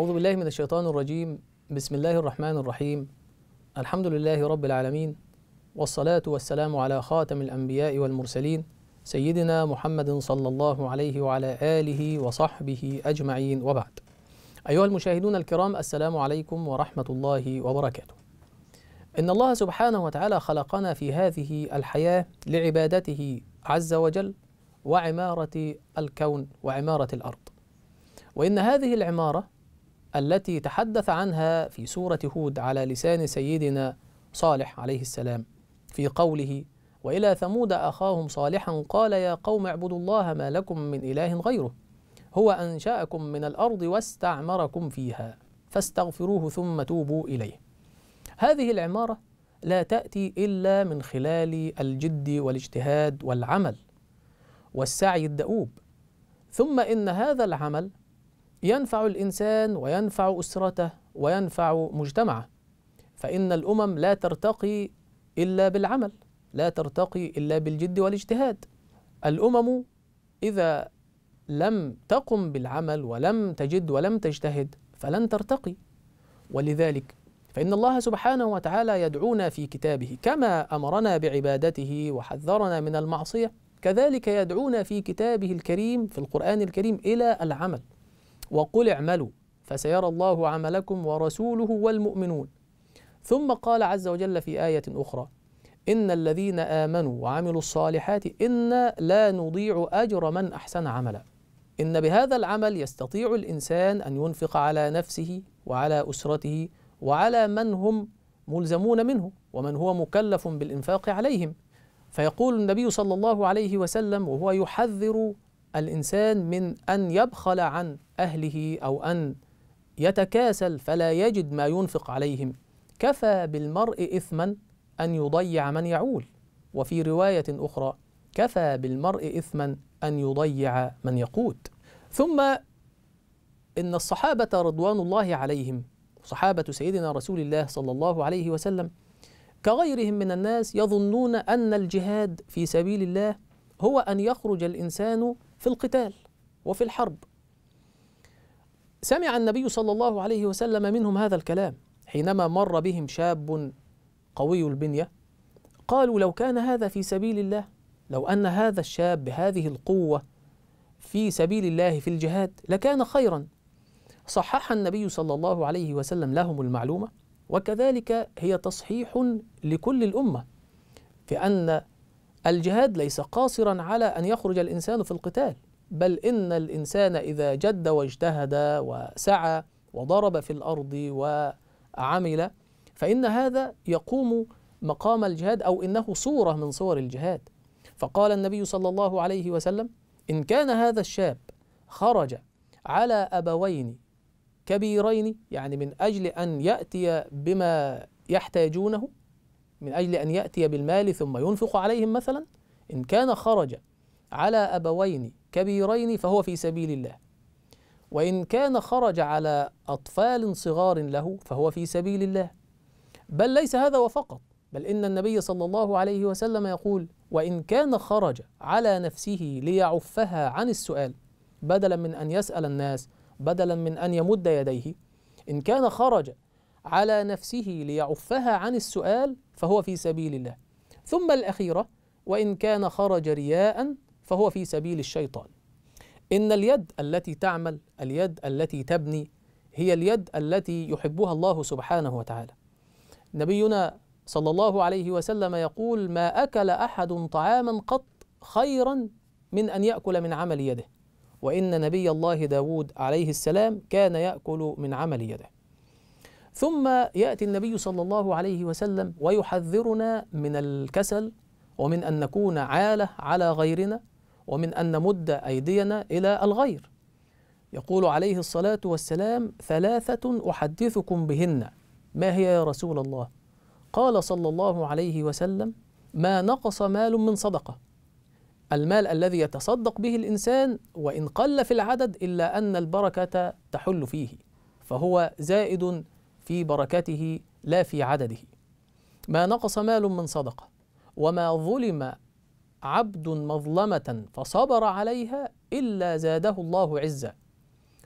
أعوذ بالله من الشيطان الرجيم بسم الله الرحمن الرحيم الحمد لله رب العالمين والصلاة والسلام على خاتم الأنبياء والمرسلين سيدنا محمد صلى الله عليه وعلى آله وصحبه أجمعين وبعد أيها المشاهدون الكرام السلام عليكم ورحمة الله وبركاته إن الله سبحانه وتعالى خلقنا في هذه الحياة لعبادته عز وجل وعمارة الكون وعمارة الأرض وإن هذه العمارة التي تحدث عنها في سورة هود على لسان سيدنا صالح عليه السلام في قوله وإلى ثمود أخاهم صالحا قال يا قوم اعبدوا الله ما لكم من إله غيره هو أنشأكم من الأرض واستعمركم فيها فاستغفروه ثم توبوا إليه هذه العمارة لا تأتي إلا من خلال الجد والاجتهاد والعمل والسعي الدؤوب ثم إن هذا العمل ينفع الإنسان وينفع أسرته وينفع مجتمعه فإن الأمم لا ترتقي إلا بالعمل لا ترتقي إلا بالجد والاجتهاد الأمم إذا لم تقم بالعمل ولم تجد ولم تجتهد فلن ترتقي ولذلك فإن الله سبحانه وتعالى يدعونا في كتابه كما أمرنا بعبادته وحذرنا من المعصية كذلك يدعونا في كتابه الكريم في القرآن الكريم إلى العمل وقل اعملوا فسيرى الله عملكم ورسوله والمؤمنون ثم قال عز وجل في آية أخرى إن الذين آمنوا وعملوا الصالحات إنا لا نضيع أجر من أحسن عملا إن بهذا العمل يستطيع الإنسان أن ينفق على نفسه وعلى أسرته وعلى من هم ملزمون منه ومن هو مكلف بالإنفاق عليهم فيقول النبي صلى الله عليه وسلم وهو يحذر الإنسان من أن يبخل عن أهله أو أن يتكاسل فلا يجد ما ينفق عليهم كفى بالمرء إثما أن يضيع من يعول وفي رواية أخرى كفى بالمرء إثما أن يضيع من يقود ثم إن الصحابة رضوان الله عليهم صحابة سيدنا رسول الله صلى الله عليه وسلم كغيرهم من الناس يظنون أن الجهاد في سبيل الله هو أن يخرج الإنسان في القتال وفي الحرب سمع النبي صلى الله عليه وسلم منهم هذا الكلام حينما مر بهم شاب قوي البنيه قالوا لو كان هذا في سبيل الله لو ان هذا الشاب بهذه القوه في سبيل الله في الجهاد لكان خيرا صحح النبي صلى الله عليه وسلم لهم المعلومه وكذلك هي تصحيح لكل الامه في ان الجهاد ليس قاصرا على أن يخرج الإنسان في القتال بل إن الإنسان إذا جد واجتهد وسعى وضرب في الأرض وعمل فإن هذا يقوم مقام الجهاد أو إنه صورة من صور الجهاد فقال النبي صلى الله عليه وسلم إن كان هذا الشاب خرج على أبوين كبيرين يعني من أجل أن يأتي بما يحتاجونه من أجل أن يأتي بالمال ثم ينفق عليهم مثلا إن كان خرج على أبوين كبيرين فهو في سبيل الله وإن كان خرج على أطفال صغار له فهو في سبيل الله بل ليس هذا وفقط بل إن النبي صلى الله عليه وسلم يقول وإن كان خرج على نفسه ليعفها عن السؤال بدلا من أن يسأل الناس بدلا من أن يمد يديه إن كان خرج على نفسه ليعفها عن السؤال فهو في سبيل الله ثم الأخيرة وإن كان خرج رياء فهو في سبيل الشيطان إن اليد التي تعمل اليد التي تبني هي اليد التي يحبها الله سبحانه وتعالى نبينا صلى الله عليه وسلم يقول ما أكل أحد طعاما قط خيرا من أن يأكل من عمل يده وإن نبي الله داود عليه السلام كان يأكل من عمل يده ثم يأتي النبي صلى الله عليه وسلم ويحذرنا من الكسل ومن أن نكون عالة على غيرنا ومن أن نمد أيدينا إلى الغير يقول عليه الصلاة والسلام ثلاثة أحدثكم بهن ما هي يا رسول الله قال صلى الله عليه وسلم ما نقص مال من صدقة المال الذي يتصدق به الإنسان وإن قل في العدد إلا أن البركة تحل فيه فهو زائد في بركته لا في عدده ما نقص مال من صدقه وما ظلم عبد مظلمه فصبر عليها الا زاده الله عزا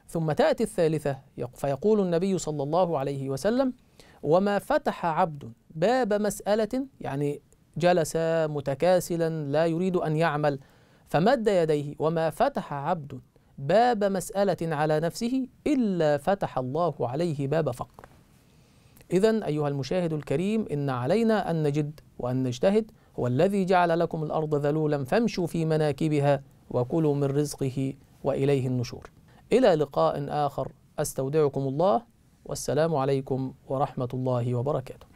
ثم تاتي الثالثه فيقول النبي صلى الله عليه وسلم وما فتح عبد باب مساله يعني جلس متكاسلا لا يريد ان يعمل فمد يديه وما فتح عبد باب مساله على نفسه الا فتح الله عليه باب فقر إذا أيها المشاهد الكريم إن علينا أن نجد وأن نجتهد هو الذي جعل لكم الأرض ذلولا فامشوا في مناكبها وكلوا من رزقه وإليه النشور إلى لقاء آخر أستودعكم الله والسلام عليكم ورحمة الله وبركاته